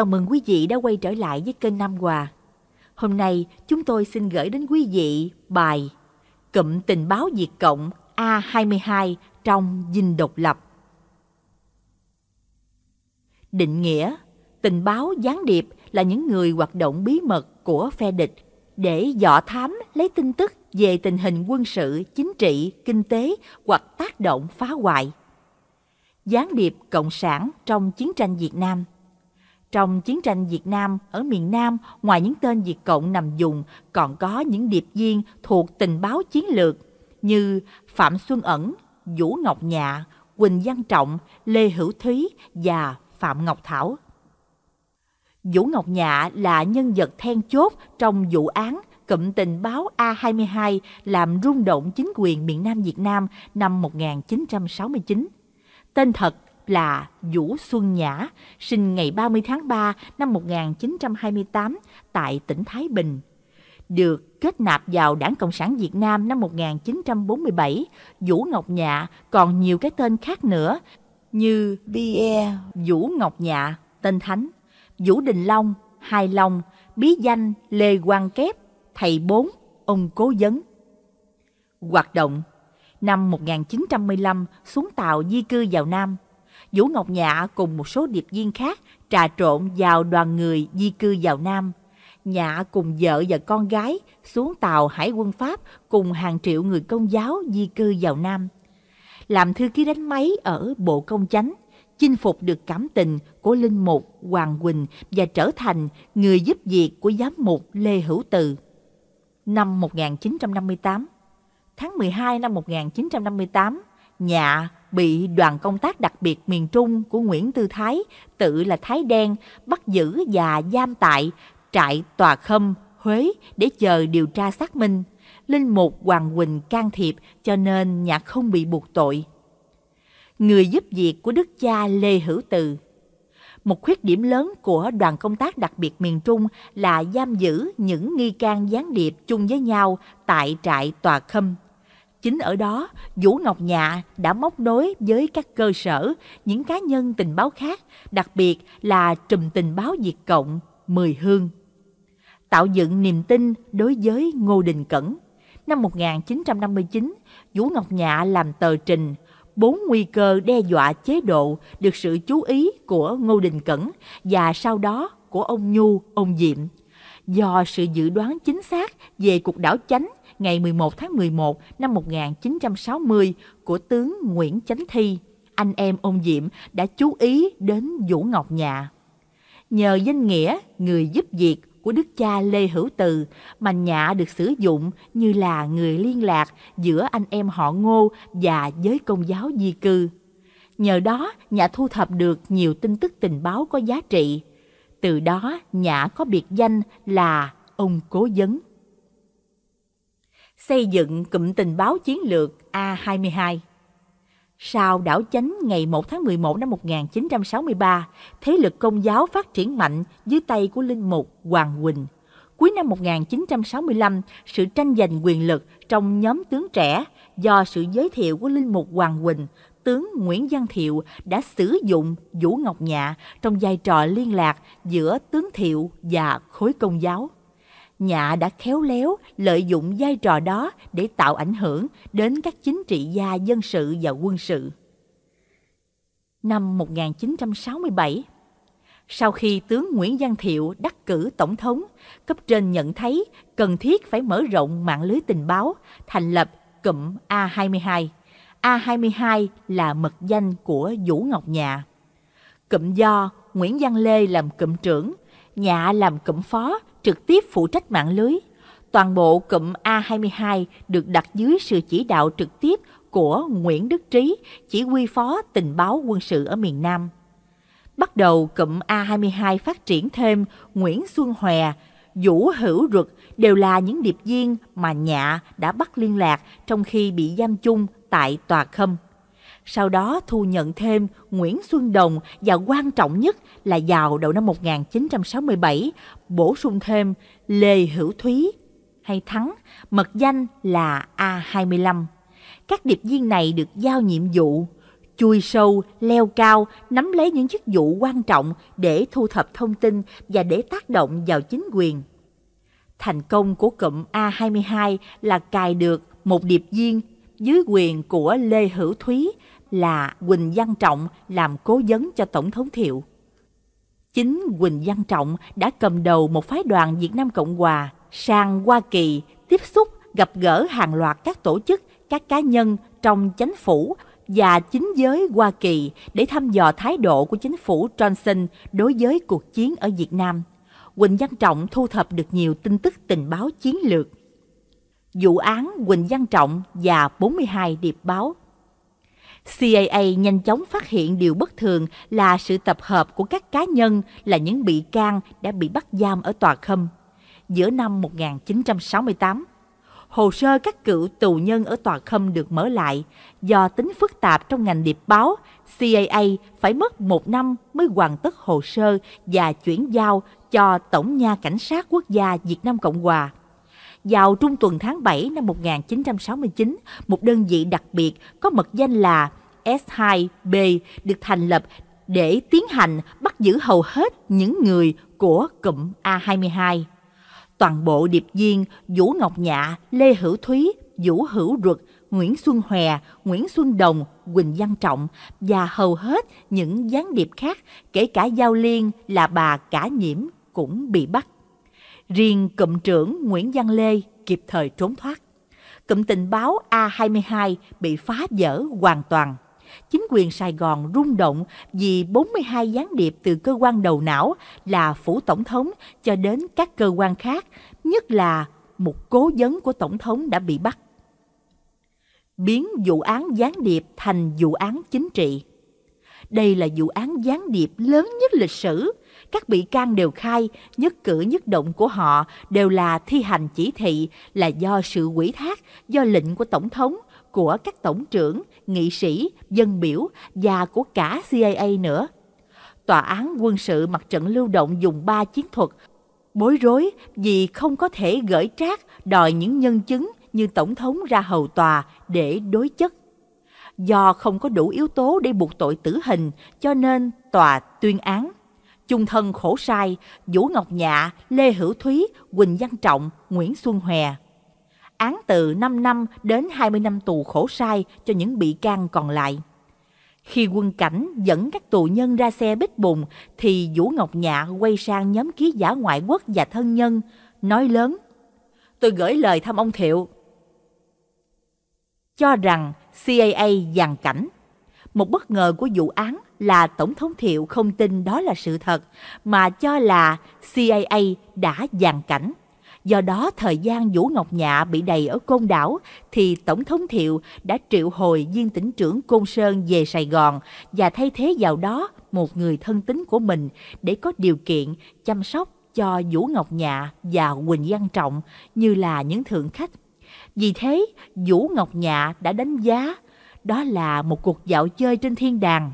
Chào mừng quý vị đã quay trở lại với kênh Nam Hòa. Hôm nay chúng tôi xin gửi đến quý vị bài Cụm tình báo Việt Cộng A22 trong dinh độc lập. Định nghĩa, tình báo gián điệp là những người hoạt động bí mật của phe địch để dọ thám lấy tin tức về tình hình quân sự, chính trị, kinh tế hoặc tác động phá hoại. Gián điệp Cộng sản trong chiến tranh Việt Nam – trong chiến tranh Việt Nam ở miền Nam, ngoài những tên Việt Cộng nằm dùng, còn có những điệp viên thuộc tình báo chiến lược như Phạm Xuân Ẩn, Vũ Ngọc Nhạ, Quỳnh Văn Trọng, Lê Hữu Thúy và Phạm Ngọc Thảo. Vũ Ngọc Nhạ là nhân vật then chốt trong vụ án cụm tình báo A22 làm rung động chính quyền miền Nam Việt Nam năm 1969. Tên thật là Vũ Xuân Nhã, sinh ngày 30 tháng 3 năm 1928 tại tỉnh Thái Bình. Được kết nạp vào Đảng Cộng sản Việt Nam năm 1947, Vũ Ngọc Nhã còn nhiều cái tên khác nữa như Pierre Vũ Ngọc Nhã, tên Thánh, Vũ Đình Long, Hai Long, bí danh Lê Quang Kép, Thầy Bốn, ông Cố Vấn. Hoạt động Năm 1915 xuống tàu di cư vào Nam – Vũ Ngọc Nhạ cùng một số điệp viên khác trà trộn vào đoàn người di cư vào Nam. Nhạ cùng vợ và con gái xuống tàu hải quân Pháp cùng hàng triệu người công giáo di cư vào Nam. Làm thư ký đánh máy ở Bộ Công Chánh, chinh phục được cảm tình của Linh Mục Hoàng Quỳnh và trở thành người giúp việc của giám mục Lê Hữu Từ. Năm 1958 Tháng 12 năm 1958, Nhạ bị đoàn công tác đặc biệt miền Trung của Nguyễn Tư Thái, tự là Thái Đen, bắt giữ và giam tại trại Tòa Khâm, Huế để chờ điều tra xác minh. Linh Mục Hoàng Quỳnh can thiệp cho nên Nhạ không bị buộc tội. Người giúp việc của đức cha Lê Hữu Từ một khuyết điểm lớn của đoàn công tác đặc biệt miền Trung là giam giữ những nghi can gián điệp chung với nhau tại trại Tòa Khâm Chính ở đó, Vũ Ngọc Nhạ đã móc nối với các cơ sở, những cá nhân tình báo khác, đặc biệt là trùm tình báo diệt Cộng, Mười Hương. Tạo dựng niềm tin đối với Ngô Đình Cẩn. Năm 1959, Vũ Ngọc Nhạ làm tờ trình bốn nguy cơ đe dọa chế độ được sự chú ý của Ngô Đình Cẩn và sau đó của ông Nhu, ông Diệm. Do sự dự đoán chính xác về cuộc đảo chánh ngày 11 tháng 11 năm 1960 của tướng Nguyễn Chánh Thi, anh em ông Diệm đã chú ý đến Vũ Ngọc Nhà. Nhờ danh nghĩa người giúp việc của đức cha Lê Hữu Từ mà Nhạ được sử dụng như là người liên lạc giữa anh em họ Ngô và giới công giáo di cư. Nhờ đó, Nhạ thu thập được nhiều tin tức tình báo có giá trị. Từ đó, Nhạ có biệt danh là ông Cố Dấn xây dựng cụm tình báo chiến lược A22. Sau đảo chánh ngày 1 tháng 11 năm 1963, thế lực công giáo phát triển mạnh dưới tay của linh mục Hoàng Quỳnh. Cuối năm 1965, sự tranh giành quyền lực trong nhóm tướng trẻ do sự giới thiệu của linh mục Hoàng Quỳnh, tướng Nguyễn Văn Thiệu đã sử dụng Vũ Ngọc Nhạ trong vai trò liên lạc giữa tướng Thiệu và khối công giáo. Nhạ đã khéo léo lợi dụng vai trò đó để tạo ảnh hưởng đến các chính trị gia dân sự và quân sự. Năm 1967, sau khi tướng Nguyễn Văn Thiệu đắc cử tổng thống, cấp trên nhận thấy cần thiết phải mở rộng mạng lưới tình báo, thành lập cụm A22. A22 là mật danh của Vũ Ngọc Nhạ. Cụm do Nguyễn Văn Lê làm cụm trưởng, Nhạ làm cụm phó trực tiếp phụ trách mạng lưới. Toàn bộ cụm A22 được đặt dưới sự chỉ đạo trực tiếp của Nguyễn Đức Trí, chỉ huy phó tình báo quân sự ở miền Nam. Bắt đầu cụm A22 phát triển thêm Nguyễn Xuân Hòe, Vũ Hữu Rực đều là những điệp viên mà Nhạ đã bắt liên lạc trong khi bị giam chung tại tòa khâm sau đó thu nhận thêm Nguyễn Xuân Đồng và quan trọng nhất là vào đầu năm 1967 bổ sung thêm Lê Hữu Thúy hay Thắng, mật danh là A25. Các điệp viên này được giao nhiệm vụ chui sâu, leo cao, nắm lấy những chức vụ quan trọng để thu thập thông tin và để tác động vào chính quyền. Thành công của cụm A22 là cài được một điệp viên dưới quyền của Lê Hữu Thúy là Quỳnh Văn Trọng làm cố vấn cho Tổng thống Thiệu. Chính Quỳnh Văn Trọng đã cầm đầu một phái đoàn Việt Nam Cộng Hòa sang Hoa Kỳ tiếp xúc gặp gỡ hàng loạt các tổ chức, các cá nhân trong chính phủ và chính giới Hoa Kỳ để thăm dò thái độ của chính phủ Johnson đối với cuộc chiến ở Việt Nam. Quỳnh Văn Trọng thu thập được nhiều tin tức tình báo chiến lược vụ án Quỳnh Văn Trọng và 42 điệp báo. CAA nhanh chóng phát hiện điều bất thường là sự tập hợp của các cá nhân là những bị can đã bị bắt giam ở tòa khâm. Giữa năm 1968, hồ sơ các cựu tù nhân ở tòa khâm được mở lại. Do tính phức tạp trong ngành điệp báo, CAA phải mất một năm mới hoàn tất hồ sơ và chuyển giao cho Tổng nha Cảnh sát Quốc gia Việt Nam Cộng Hòa vào trung tuần tháng 7 năm 1969, một đơn vị đặc biệt có mật danh là S2B được thành lập để tiến hành bắt giữ hầu hết những người của cụm A22. Toàn bộ điệp viên Vũ Ngọc Nhạ, Lê Hữu Thúy, Vũ Hữu Ruột, Nguyễn Xuân Hòe, Nguyễn Xuân Đồng, Quỳnh Văn Trọng và hầu hết những gián điệp khác, kể cả Giao Liên là bà Cả Nhiễm cũng bị bắt. Riêng cụm trưởng Nguyễn Văn Lê kịp thời trốn thoát. Cụm tình báo A22 bị phá vỡ hoàn toàn. Chính quyền Sài Gòn rung động vì 42 gián điệp từ cơ quan đầu não là phủ tổng thống cho đến các cơ quan khác, nhất là một cố vấn của tổng thống đã bị bắt. Biến vụ án gián điệp thành vụ án chính trị. Đây là vụ án gián điệp lớn nhất lịch sử các bị can đều khai nhất cử nhất động của họ đều là thi hành chỉ thị là do sự quỷ thác, do lệnh của Tổng thống, của các tổng trưởng, nghị sĩ, dân biểu và của cả CIA nữa. Tòa án quân sự mặt trận lưu động dùng ba chiến thuật bối rối vì không có thể gửi trác đòi những nhân chứng như tổng thống ra hầu tòa để đối chất. Do không có đủ yếu tố để buộc tội tử hình, cho nên tòa tuyên án chung thân khổ sai, Vũ Ngọc Nhạ, Lê Hữu Thúy, Quỳnh Văn Trọng, Nguyễn Xuân Hòe. Án từ 5 năm đến 20 năm tù khổ sai cho những bị can còn lại. Khi quân cảnh dẫn các tù nhân ra xe bích bùng thì Vũ Ngọc Nhạ quay sang nhóm ký giả ngoại quốc và thân nhân, nói lớn Tôi gửi lời thăm ông Thiệu. Cho rằng CAA dàn cảnh. Một bất ngờ của vụ án là Tổng thống Thiệu không tin đó là sự thật, mà cho là CIA đã dàn cảnh. Do đó, thời gian Vũ Ngọc Nhạ bị đầy ở Côn Đảo, thì Tổng thống Thiệu đã triệu hồi viên tỉnh trưởng Côn Sơn về Sài Gòn và thay thế vào đó một người thân tín của mình để có điều kiện chăm sóc cho Vũ Ngọc Nhạ và Quỳnh Văn Trọng như là những thượng khách. Vì thế, Vũ Ngọc Nhạ đã đánh giá đó là một cuộc dạo chơi trên thiên đàng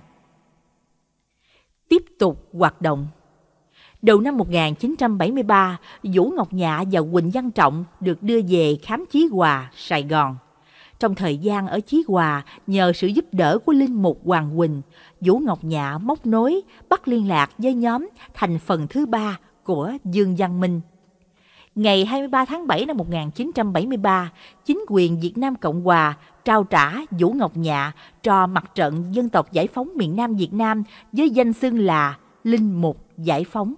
tiếp tục hoạt động. Đầu năm 1973, Vũ Ngọc Nhạ và Quỳnh Văn Trọng được đưa về khám Chí Hòa, Sài Gòn. Trong thời gian ở Chí Hòa, nhờ sự giúp đỡ của Linh Mục Hoàng Quỳnh, Vũ Ngọc Nhạ móc nối, bắt liên lạc với nhóm thành phần thứ ba của Dương Văn Minh. Ngày 23 tháng 7 năm 1973, chính quyền Việt Nam Cộng Hòa trao trả Vũ Ngọc Nhạ cho mặt trận dân tộc giải phóng miền Nam Việt Nam với danh xưng là Linh Mục Giải Phóng.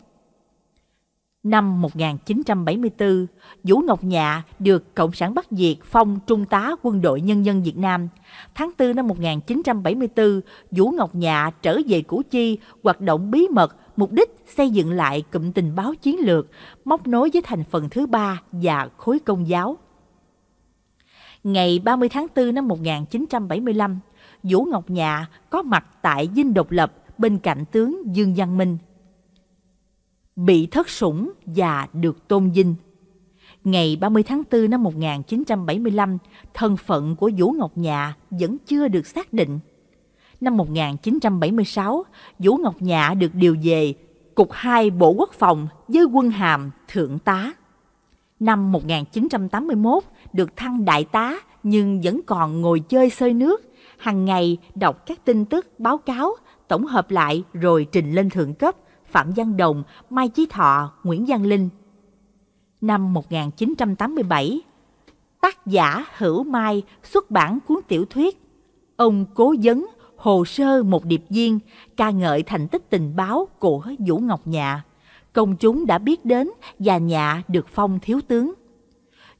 Năm 1974, Vũ Ngọc Nhạ được Cộng sản Bắc Việt phong Trung tá Quân đội Nhân dân Việt Nam. Tháng 4 năm 1974, Vũ Ngọc Nhạ trở về Củ Chi hoạt động bí mật mục đích xây dựng lại cụm tình báo chiến lược, móc nối với thành phần thứ ba và khối công giáo. Ngày 30 tháng 4 năm 1975, Vũ Ngọc Nhạ có mặt tại dinh độc lập bên cạnh tướng Dương Văn Minh. Bị thất sủng và được tôn vinh. Ngày 30 tháng 4 năm 1975, thân phận của Vũ Ngọc Nhạ vẫn chưa được xác định. Năm 1976, Vũ Ngọc Nhạ được điều về Cục 2 Bộ Quốc phòng với quân hàm Thượng tá. Năm 1981, được thăng đại tá nhưng vẫn còn ngồi chơi sơi nước, hàng ngày đọc các tin tức, báo cáo, tổng hợp lại rồi trình lên thượng cấp Phạm Văn Đồng, Mai Chí Thọ, Nguyễn Văn Linh. Năm 1987, tác giả Hữu Mai xuất bản cuốn tiểu thuyết Ông Cố Dấn, Hồ Sơ Một Điệp Viên ca ngợi thành tích tình báo của Vũ Ngọc Nhạ. Công chúng đã biết đến và Nhạ được phong thiếu tướng.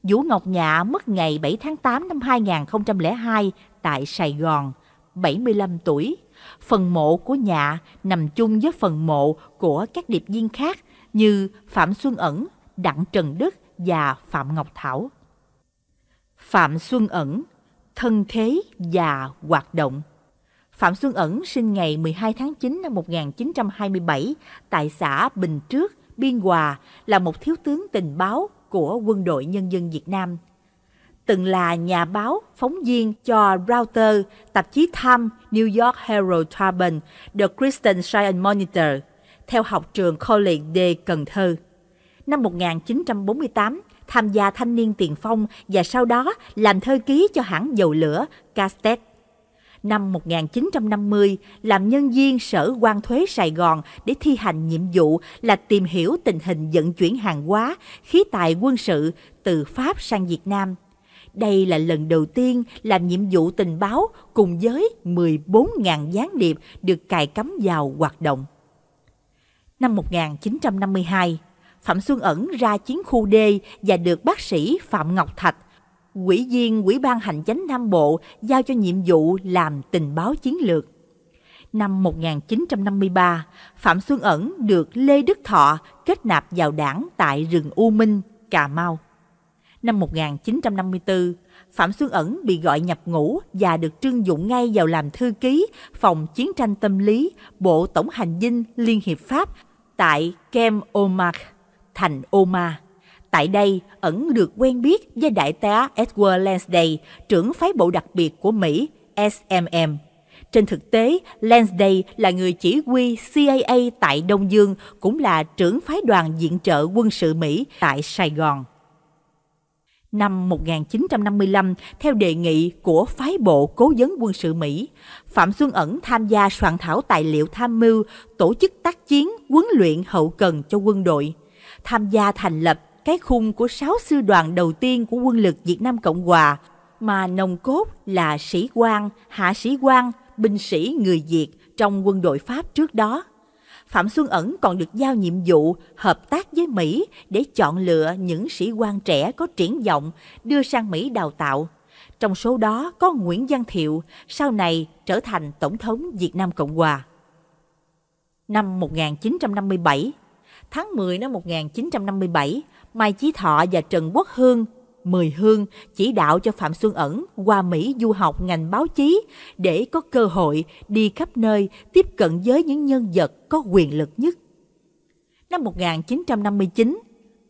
Vũ Ngọc Nhạ mất ngày 7 tháng 8 năm 2002 tại Sài Gòn, 75 tuổi. Phần mộ của Nhạ nằm chung với phần mộ của các điệp viên khác như Phạm Xuân Ẩn, Đặng Trần Đức và Phạm Ngọc Thảo. Phạm Xuân Ẩn, thân thế và hoạt động Phạm Xuân Ẩn sinh ngày 12 tháng 9 năm 1927 tại xã Bình Trước, Biên Hòa là một thiếu tướng tình báo của quân đội nhân dân Việt Nam. Từng là nhà báo, phóng viên cho Reuters, tạp chí Time, New York Herald Tribune, The Christian Science Monitor, theo học trường College de Cần Thơ. Năm 1948, tham gia thanh niên tiền phong và sau đó làm thơ ký cho hãng dầu lửa Castet năm 1950 làm nhân viên Sở quan thuế Sài Gòn để thi hành nhiệm vụ là tìm hiểu tình hình vận chuyển hàng hóa, khí tài quân sự từ Pháp sang Việt Nam. Đây là lần đầu tiên làm nhiệm vụ tình báo cùng với 14.000 gián điệp được cài cắm vào hoạt động. Năm 1952, Phạm Xuân Ẩn ra chiến khu D và được bác sĩ Phạm Ngọc Thạch quỹ viên Quỹ ban Hành chánh Nam Bộ giao cho nhiệm vụ làm tình báo chiến lược. Năm 1953, Phạm Xuân Ẩn được Lê Đức Thọ kết nạp vào đảng tại rừng U Minh, Cà Mau. Năm 1954, Phạm Xuân Ẩn bị gọi nhập ngũ và được trưng dụng ngay vào làm thư ký Phòng Chiến tranh Tâm lý, Bộ Tổng hành dinh Liên Hiệp Pháp tại Kem Omar, thành Omar. Tại đây, ẩn được quen biết với đại tá Edward Lansdale, trưởng phái bộ đặc biệt của Mỹ, SMM. Trên thực tế, Lansdale là người chỉ huy CIA tại Đông Dương, cũng là trưởng phái đoàn diện trợ quân sự Mỹ tại Sài Gòn. Năm 1955, theo đề nghị của phái bộ cố vấn quân sự Mỹ, Phạm Xuân Ẩn tham gia soạn thảo tài liệu tham mưu, tổ chức tác chiến, huấn luyện hậu cần cho quân đội, tham gia thành lập cái khung của sáu sư đoàn đầu tiên của quân lực Việt Nam Cộng Hòa mà nồng cốt là sĩ quan, hạ sĩ quan, binh sĩ người Việt trong quân đội Pháp trước đó. Phạm Xuân Ẩn còn được giao nhiệm vụ hợp tác với Mỹ để chọn lựa những sĩ quan trẻ có triển vọng đưa sang Mỹ đào tạo. Trong số đó có Nguyễn Văn Thiệu, sau này trở thành Tổng thống Việt Nam Cộng Hòa. Năm 1957 Tháng 10 năm 1957, Mai Chí Thọ và Trần Quốc Hương, Mười Hương chỉ đạo cho Phạm Xuân Ẩn qua Mỹ du học ngành báo chí để có cơ hội đi khắp nơi tiếp cận với những nhân vật có quyền lực nhất. Năm 1959,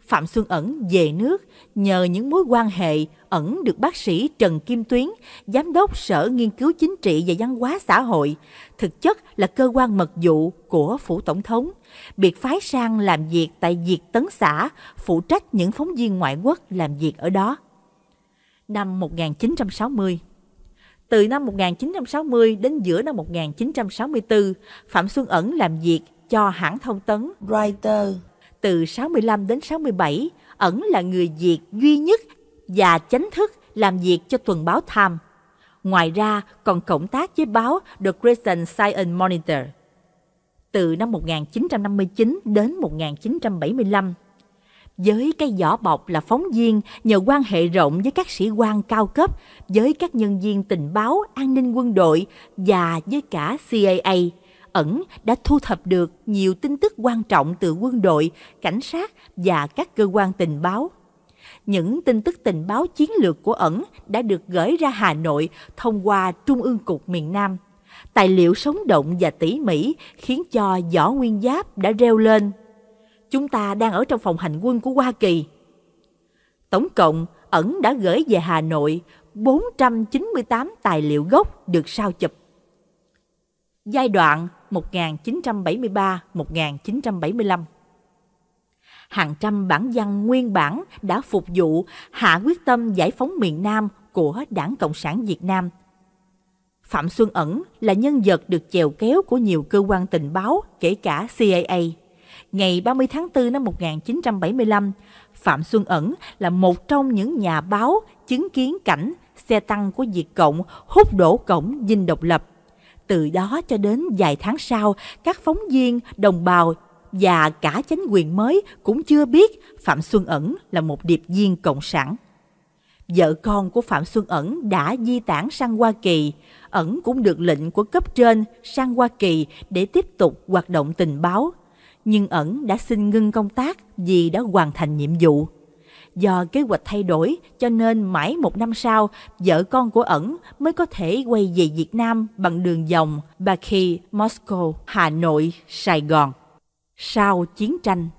Phạm Xuân Ẩn về nước nhờ những mối quan hệ Ẩn được bác sĩ Trần Kim Tuyến, giám đốc Sở Nghiên cứu Chính trị và Văn hóa xã hội, thực chất là cơ quan mật vụ của phủ tổng thống, biệt phái sang làm việc tại Việt Tấn xã, phụ trách những phóng viên ngoại quốc làm việc ở đó. Năm 1960 từ năm 1960 đến giữa năm 1964, Phạm Xuân Ẩn làm việc cho hãng thông tấn Reuters từ 65 đến 67, ẩn là người Việt duy nhất và chánh thức làm việc cho tuần báo Time. Ngoài ra còn cộng tác với báo The Christian Science Monitor từ năm 1959 đến 1975. Với cái vỏ bọc là phóng viên nhờ quan hệ rộng với các sĩ quan cao cấp, với các nhân viên tình báo, an ninh quân đội và với cả CIA, ẩn đã thu thập được nhiều tin tức quan trọng từ quân đội, cảnh sát và các cơ quan tình báo. Những tin tức tình báo chiến lược của ẩn đã được gửi ra Hà Nội thông qua Trung ương Cục miền Nam. Tài liệu sống động và tỉ mỉ khiến cho Võ Nguyên Giáp đã reo lên. Chúng ta đang ở trong phòng hành quân của Hoa Kỳ. Tổng cộng, ẩn đã gửi về Hà Nội 498 tài liệu gốc được sao chụp. Giai đoạn 1973-1975. Hàng trăm bản văn nguyên bản đã phục vụ hạ quyết tâm giải phóng miền Nam của Đảng Cộng sản Việt Nam. Phạm Xuân Ẩn là nhân vật được chèo kéo của nhiều cơ quan tình báo, kể cả CIA. Ngày 30 tháng 4 năm 1975, Phạm Xuân Ẩn là một trong những nhà báo chứng kiến cảnh xe tăng của Việt Cộng hút đổ cổng dinh độc lập từ đó cho đến vài tháng sau, các phóng viên, đồng bào và cả chính quyền mới cũng chưa biết Phạm Xuân Ẩn là một điệp viên cộng sản. Vợ con của Phạm Xuân Ẩn đã di tản sang Hoa Kỳ. Ẩn cũng được lệnh của cấp trên sang Hoa Kỳ để tiếp tục hoạt động tình báo. Nhưng Ẩn đã xin ngưng công tác vì đã hoàn thành nhiệm vụ. Do kế hoạch thay đổi cho nên mãi một năm sau, vợ con của ẩn mới có thể quay về Việt Nam bằng đường dòng Baki, Moscow, Hà Nội, Sài Gòn. Sau chiến tranh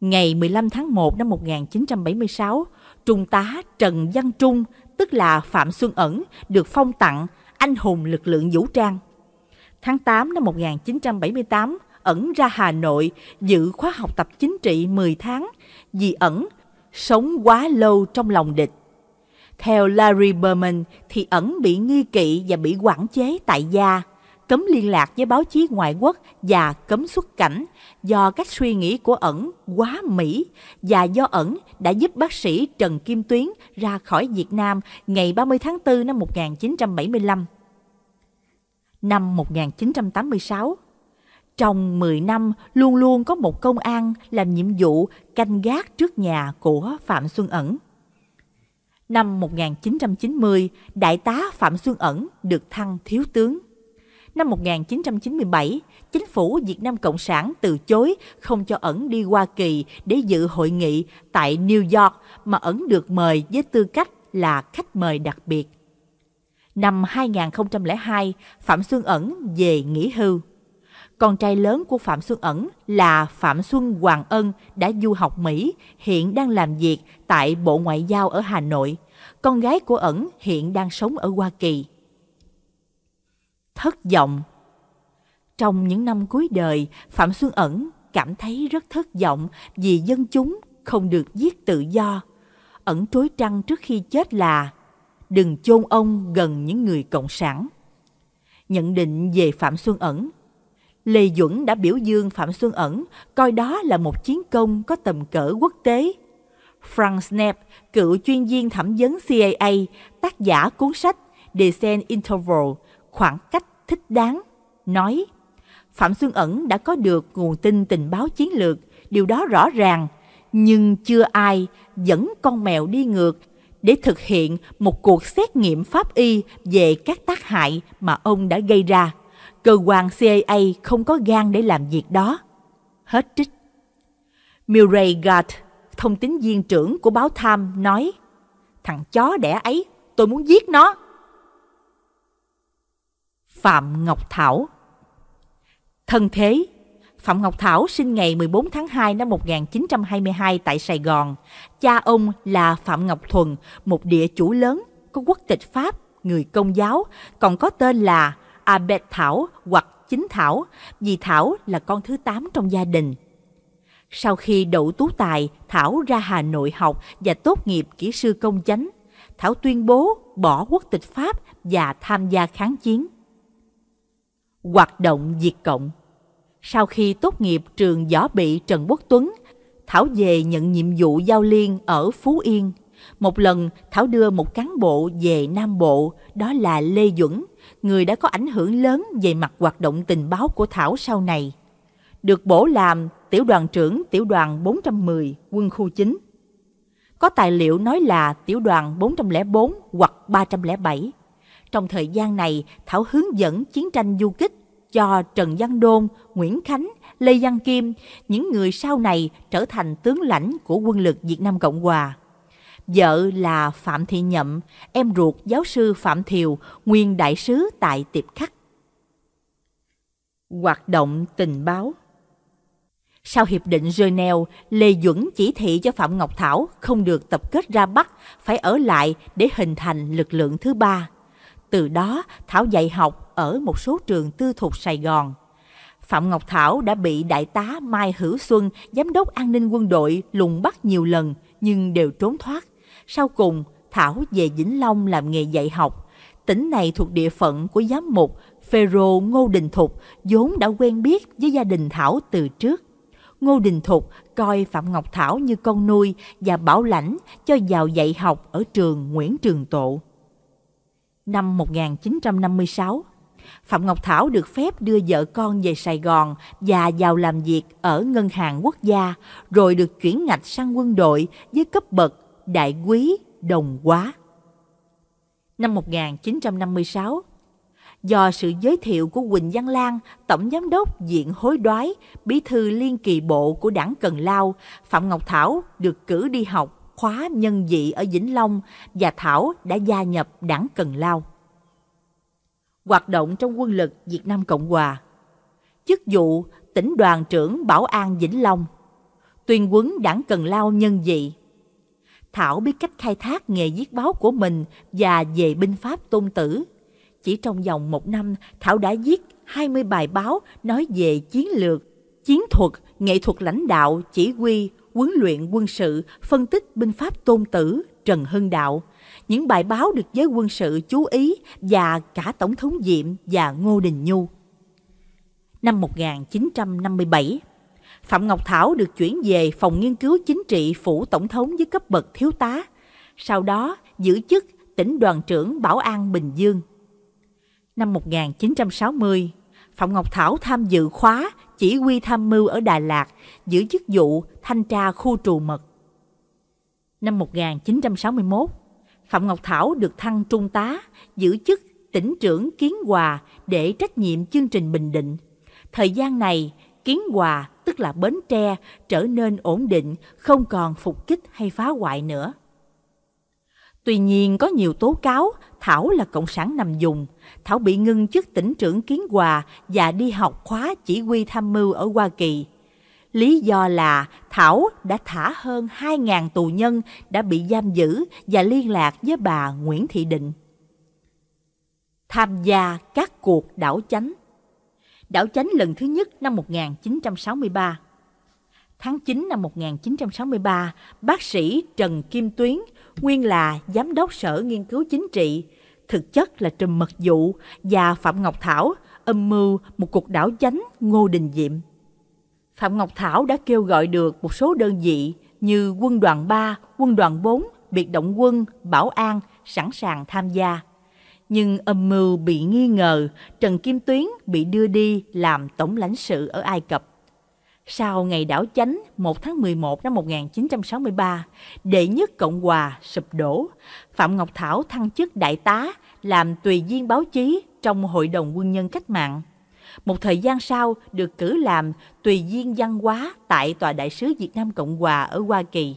Ngày 15 tháng 1 năm 1976, Trung tá Trần Văn Trung, tức là Phạm Xuân Ẩn, được phong tặng Anh hùng lực lượng vũ trang. Tháng 8 năm 1978, Ẩn ra Hà Nội dự khóa học tập chính trị 10 tháng. Vì Ẩn sống quá lâu trong lòng địch. Theo Larry Berman thì ẩn bị nghi kỵ và bị quản chế tại gia, cấm liên lạc với báo chí ngoại quốc và cấm xuất cảnh do cách suy nghĩ của ẩn quá mỹ và do ẩn đã giúp bác sĩ Trần Kim Tuyến ra khỏi Việt Nam ngày 30 tháng 4 năm 1975. Năm 1986, trong 10 năm, luôn luôn có một công an làm nhiệm vụ canh gác trước nhà của Phạm Xuân Ẩn. Năm 1990, Đại tá Phạm Xuân Ẩn được thăng thiếu tướng. Năm 1997, chính phủ Việt Nam Cộng sản từ chối không cho Ẩn đi Hoa Kỳ để dự hội nghị tại New York mà Ẩn được mời với tư cách là khách mời đặc biệt. Năm 2002, Phạm Xuân Ẩn về nghỉ hưu con trai lớn của Phạm Xuân Ẩn là Phạm Xuân Hoàng Ân đã du học Mỹ, hiện đang làm việc tại Bộ Ngoại giao ở Hà Nội. Con gái của Ẩn hiện đang sống ở Hoa Kỳ. Thất vọng Trong những năm cuối đời, Phạm Xuân Ẩn cảm thấy rất thất vọng vì dân chúng không được giết tự do. Ẩn trối trăng trước khi chết là đừng chôn ông gần những người cộng sản. Nhận định về Phạm Xuân Ẩn Lê Duẩn đã biểu dương Phạm Xuân Ẩn, coi đó là một chiến công có tầm cỡ quốc tế. Frank Snap, cựu chuyên viên thẩm vấn CIA, tác giả cuốn sách Descent Interval, khoảng cách thích đáng, nói Phạm Xuân Ẩn đã có được nguồn tin tình báo chiến lược, điều đó rõ ràng, nhưng chưa ai dẫn con mèo đi ngược để thực hiện một cuộc xét nghiệm pháp y về các tác hại mà ông đã gây ra cơ quan CIA không có gan để làm việc đó. Hết trích. Murray Gart, thông tín viên trưởng của báo Tham nói, thằng chó đẻ ấy, tôi muốn giết nó. Phạm Ngọc Thảo Thân thế Phạm Ngọc Thảo sinh ngày 14 tháng 2 năm 1922 tại Sài Gòn. Cha ông là Phạm Ngọc Thuần, một địa chủ lớn, có quốc tịch Pháp, người công giáo, còn có tên là Abed Thảo hoặc Chính Thảo, vì Thảo là con thứ 8 trong gia đình. Sau khi đậu tú tài, Thảo ra Hà Nội học và tốt nghiệp kỹ sư công chánh. Thảo tuyên bố bỏ quốc tịch Pháp và tham gia kháng chiến. Hoạt động diệt cộng Sau khi tốt nghiệp trường võ bị Trần Quốc Tuấn, Thảo về nhận nhiệm vụ giao liên ở Phú Yên. Một lần, Thảo đưa một cán bộ về Nam Bộ, đó là Lê Duẩn, người đã có ảnh hưởng lớn về mặt hoạt động tình báo của Thảo sau này. Được bổ làm tiểu đoàn trưởng tiểu đoàn 410 quân khu 9. Có tài liệu nói là tiểu đoàn 404 hoặc 307. Trong thời gian này, Thảo hướng dẫn chiến tranh du kích cho Trần Văn Đôn, Nguyễn Khánh, Lê Văn Kim, những người sau này trở thành tướng lãnh của quân lực Việt Nam Cộng Hòa. Vợ là Phạm Thị Nhậm, em ruột giáo sư Phạm Thiều, nguyên đại sứ tại Tiệp Khắc. Hoạt động tình báo sau Hiệp định Geneva, Lê Duẩn chỉ thị cho Phạm Ngọc Thảo không được tập kết ra Bắc, phải ở lại để hình thành lực lượng thứ ba. Từ đó, Thảo dạy học ở một số trường tư thục Sài Gòn. Phạm Ngọc Thảo đã bị Đại tá Mai Hữu Xuân, Giám đốc an ninh quân đội, lùng bắt nhiều lần, nhưng đều trốn thoát. Sau cùng, Thảo về Vĩnh Long làm nghề dạy học. Tỉnh này thuộc địa phận của giám mục Phêrô Ngô Đình Thục vốn đã quen biết với gia đình Thảo từ trước. Ngô Đình Thục coi Phạm Ngọc Thảo như con nuôi và bảo lãnh cho vào dạy học ở trường Nguyễn Trường Tộ. Năm 1956, Phạm Ngọc Thảo được phép đưa vợ con về Sài Gòn và vào làm việc ở Ngân hàng Quốc gia, rồi được chuyển ngạch sang quân đội với cấp bậc đại quý đồng quá. Năm 1956, do sự giới thiệu của Quỳnh Văn Lan, Tổng Giám đốc Diện Hối Đoái, Bí thư Liên kỳ bộ của đảng Cần Lao, Phạm Ngọc Thảo được cử đi học khóa nhân dị ở Vĩnh Long và Thảo đã gia nhập đảng Cần Lao. Hoạt động trong quân lực Việt Nam Cộng Hòa Chức vụ tỉnh đoàn trưởng Bảo an Vĩnh Long Tuyên quấn đảng Cần Lao nhân dị Thảo biết cách khai thác nghề giết báo của mình và về binh pháp tôn tử. Chỉ trong vòng một năm, Thảo đã viết 20 bài báo nói về chiến lược, chiến thuật, nghệ thuật lãnh đạo, chỉ huy, huấn luyện quân sự, phân tích binh pháp tôn tử, Trần Hưng Đạo. Những bài báo được giới quân sự chú ý và cả Tổng thống Diệm và Ngô Đình Nhu. Năm 1957, Phạm Ngọc Thảo được chuyển về phòng nghiên cứu chính trị phủ tổng thống với cấp bậc thiếu tá, sau đó giữ chức tỉnh đoàn trưởng Bảo an Bình Dương. Năm 1960, Phạm Ngọc Thảo tham dự khóa chỉ huy tham mưu ở Đà Lạt, giữ chức vụ thanh tra khu trù mật. Năm 1961, Phạm Ngọc Thảo được thăng trung tá, giữ chức tỉnh trưởng Kiến Hòa để trách nhiệm chương trình Bình Định. Thời gian này, Kiến Hòa, tức là Bến Tre, trở nên ổn định, không còn phục kích hay phá hoại nữa. Tuy nhiên có nhiều tố cáo Thảo là cộng sản nằm dùng. Thảo bị ngưng chức tỉnh trưởng Kiến Hòa và đi học khóa chỉ huy tham mưu ở Hoa Kỳ. Lý do là Thảo đã thả hơn 2.000 tù nhân đã bị giam giữ và liên lạc với bà Nguyễn Thị Định. Tham gia các cuộc đảo chánh đảo chánh lần thứ nhất năm 1963. Tháng 9 năm 1963, bác sĩ Trần Kim Tuyến, nguyên là giám đốc Sở Nghiên cứu Chính trị, thực chất là Trùm Mật Dụ và Phạm Ngọc Thảo âm mưu một cuộc đảo chánh Ngô Đình Diệm. Phạm Ngọc Thảo đã kêu gọi được một số đơn vị như quân đoàn 3, quân đoàn 4, biệt động quân, bảo an sẵn sàng tham gia nhưng âm mưu bị nghi ngờ, Trần Kim Tuyến bị đưa đi làm tổng lãnh sự ở Ai Cập. Sau ngày đảo chánh 1 tháng 11 năm 1963, đệ nhất Cộng hòa sụp đổ, Phạm Ngọc Thảo thăng chức đại tá làm tùy viên báo chí trong Hội đồng Quân nhân Cách mạng. Một thời gian sau được cử làm tùy viên văn hóa tại Tòa Đại sứ Việt Nam Cộng hòa ở Hoa Kỳ.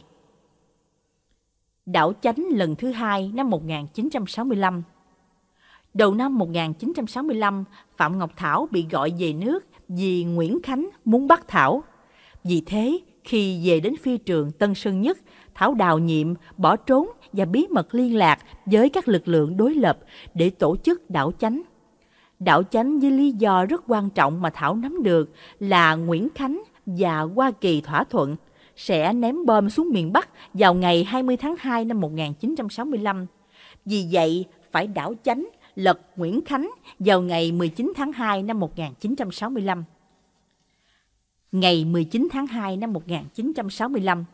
Đảo chánh lần thứ hai năm 1965 Đầu năm 1965, Phạm Ngọc Thảo bị gọi về nước vì Nguyễn Khánh muốn bắt Thảo. Vì thế, khi về đến phi trường Tân Sơn Nhất, Thảo đào nhiệm, bỏ trốn và bí mật liên lạc với các lực lượng đối lập để tổ chức đảo chánh. Đảo chánh với lý do rất quan trọng mà Thảo nắm được là Nguyễn Khánh và Hoa Kỳ thỏa thuận sẽ ném bom xuống miền Bắc vào ngày 20 tháng 2 năm 1965. Vì vậy, phải đảo chánh lật Nguyễn Khánh vào ngày 19 tháng 2 năm 1965. Ngày 19 tháng 2 năm 1965,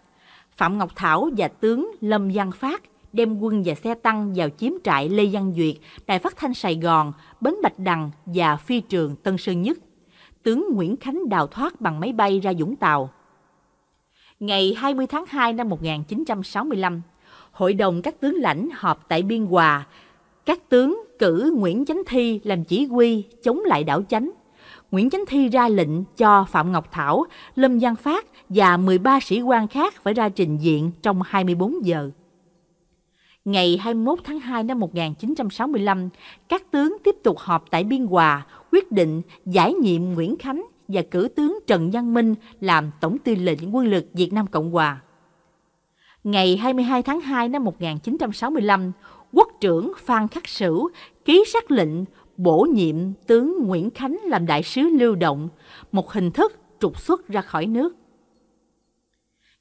Phạm Ngọc Thảo và tướng Lâm Văn Phát đem quân và xe tăng vào chiếm trại Lê Văn Duyệt, Đài Phát Thanh Sài Gòn, Bến Bạch Đằng và phi trường Tân Sơn Nhất. Tướng Nguyễn Khánh đào thoát bằng máy bay ra Vũng Tàu. Ngày 20 tháng 2 năm 1965, Hội đồng các tướng lãnh họp tại Biên Hòa. Các tướng cử Nguyễn Chánh Thi làm chỉ huy chống lại đảo Chánh. Nguyễn Chánh Thi ra lệnh cho Phạm Ngọc Thảo, Lâm Giang Phát và 13 sĩ quan khác phải ra trình diện trong 24 giờ. Ngày 21 tháng 2 năm 1965, các tướng tiếp tục họp tại Biên Hòa quyết định giải nhiệm Nguyễn Khánh và cử tướng Trần Văn Minh làm Tổng tư lệnh quân lực Việt Nam Cộng Hòa. Ngày 22 tháng 2 năm 1965, quốc trưởng Phan Khắc Sử ký sắc lệnh bổ nhiệm tướng Nguyễn Khánh làm đại sứ lưu động, một hình thức trục xuất ra khỏi nước.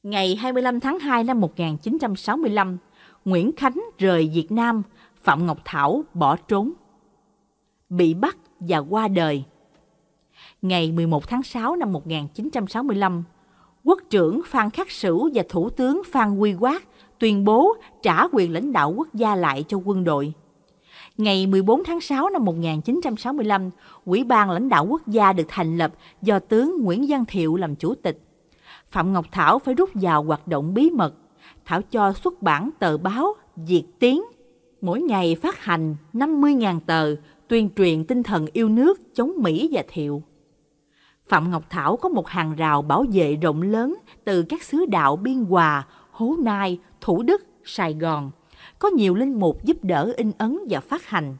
Ngày 25 tháng 2 năm 1965, Nguyễn Khánh rời Việt Nam, Phạm Ngọc Thảo bỏ trốn. Bị bắt và qua đời. Ngày 11 tháng 6 năm 1965, quốc trưởng Phan Khắc Sử và thủ tướng Phan Huy Quát tuyên bố trả quyền lãnh đạo quốc gia lại cho quân đội. Ngày 14 tháng 6 năm 1965, Ủy ban lãnh đạo quốc gia được thành lập do tướng Nguyễn Văn Thiệu làm chủ tịch. Phạm Ngọc Thảo phải rút vào hoạt động bí mật. Thảo cho xuất bản tờ báo Diệt Tiến, mỗi ngày phát hành 50.000 tờ tuyên truyền tinh thần yêu nước chống Mỹ và Thiệu. Phạm Ngọc Thảo có một hàng rào bảo vệ rộng lớn từ các xứ đạo Biên Hòa, Hố Nai, Thủ Đức, Sài Gòn, có nhiều linh mục giúp đỡ in ấn và phát hành.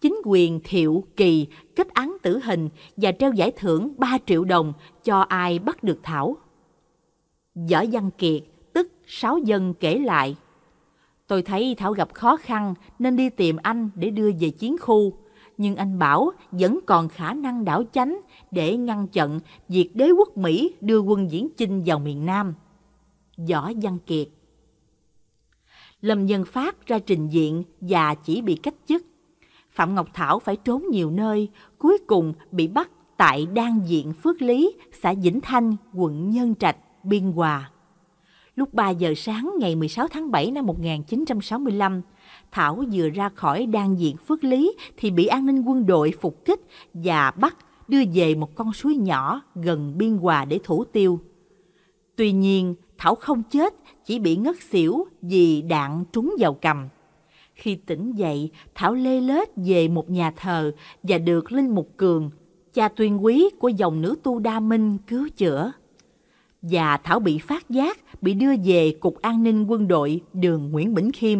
Chính quyền Thiệu Kỳ kết án tử hình và treo giải thưởng 3 triệu đồng cho ai bắt được Thảo. Võ Văn Kiệt, tức Sáu Dân kể lại. Tôi thấy Thảo gặp khó khăn nên đi tìm anh để đưa về chiến khu. Nhưng anh bảo vẫn còn khả năng đảo chánh để ngăn chặn việc đế quốc Mỹ đưa quân Diễn Chinh vào miền Nam. Võ Văn Kiệt Lâm Nhân Phát ra trình diện và chỉ bị cách chức. Phạm Ngọc Thảo phải trốn nhiều nơi, cuối cùng bị bắt tại Đan Diện Phước Lý, xã Vĩnh Thanh, quận Nhân Trạch, Biên Hòa. Lúc 3 giờ sáng ngày 16 tháng 7 năm 1965, Thảo vừa ra khỏi Đan Diện Phước Lý thì bị an ninh quân đội phục kích và bắt đưa về một con suối nhỏ gần Biên Hòa để thủ tiêu. Tuy nhiên, Thảo không chết, chỉ bị ngất xỉu vì đạn trúng vào cầm. Khi tỉnh dậy, Thảo lê lết về một nhà thờ và được Linh Mục Cường, cha tuyên quý của dòng nữ tu Đa Minh cứu chữa. Và Thảo bị phát giác, bị đưa về Cục An ninh quân đội đường Nguyễn Bỉnh Khiêm.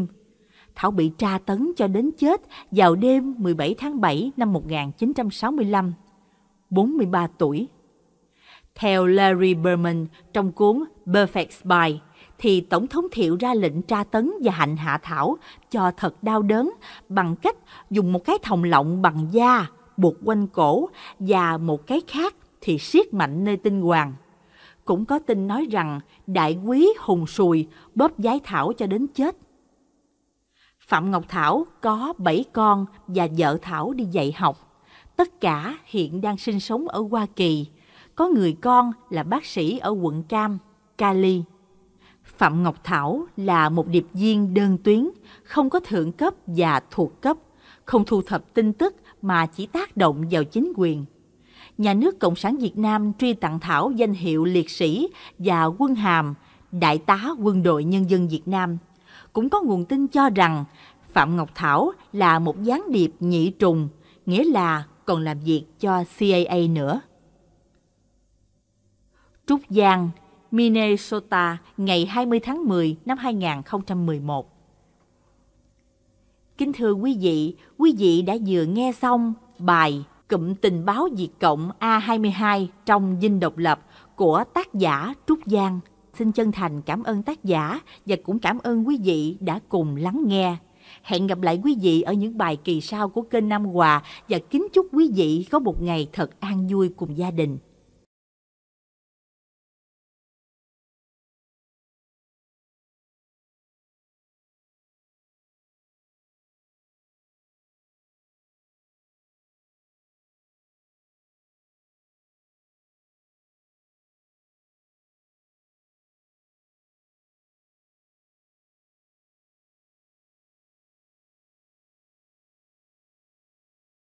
Thảo bị tra tấn cho đến chết vào đêm 17 tháng 7 năm 1965, 43 tuổi. Theo Larry Berman trong cuốn Perfect Spy, thì Tổng thống Thiệu ra lệnh tra tấn và hành hạ Thảo cho thật đau đớn bằng cách dùng một cái thòng lọng bằng da buộc quanh cổ và một cái khác thì siết mạnh nơi tinh hoàng. Cũng có tin nói rằng đại quý hùng sùi bóp giái Thảo cho đến chết. Phạm Ngọc Thảo có bảy con và vợ Thảo đi dạy học. Tất cả hiện đang sinh sống ở Hoa Kỳ có người con là bác sĩ ở quận Cam, Cali. Phạm Ngọc Thảo là một điệp viên đơn tuyến, không có thượng cấp và thuộc cấp, không thu thập tin tức mà chỉ tác động vào chính quyền. Nhà nước Cộng sản Việt Nam truy tặng Thảo danh hiệu liệt sĩ và quân hàm Đại tá Quân đội Nhân dân Việt Nam. Cũng có nguồn tin cho rằng Phạm Ngọc Thảo là một gián điệp nhị trùng, nghĩa là còn làm việc cho CIA nữa. Trúc Giang, Minnesota ngày 20 tháng 10 năm 2011. Kính thưa quý vị, quý vị đã vừa nghe xong bài Cụm tình báo diệt Cộng A22 trong dinh độc lập của tác giả Trúc Giang. Xin chân thành cảm ơn tác giả và cũng cảm ơn quý vị đã cùng lắng nghe. Hẹn gặp lại quý vị ở những bài kỳ sau của kênh Nam Hòa và kính chúc quý vị có một ngày thật an vui cùng gia đình.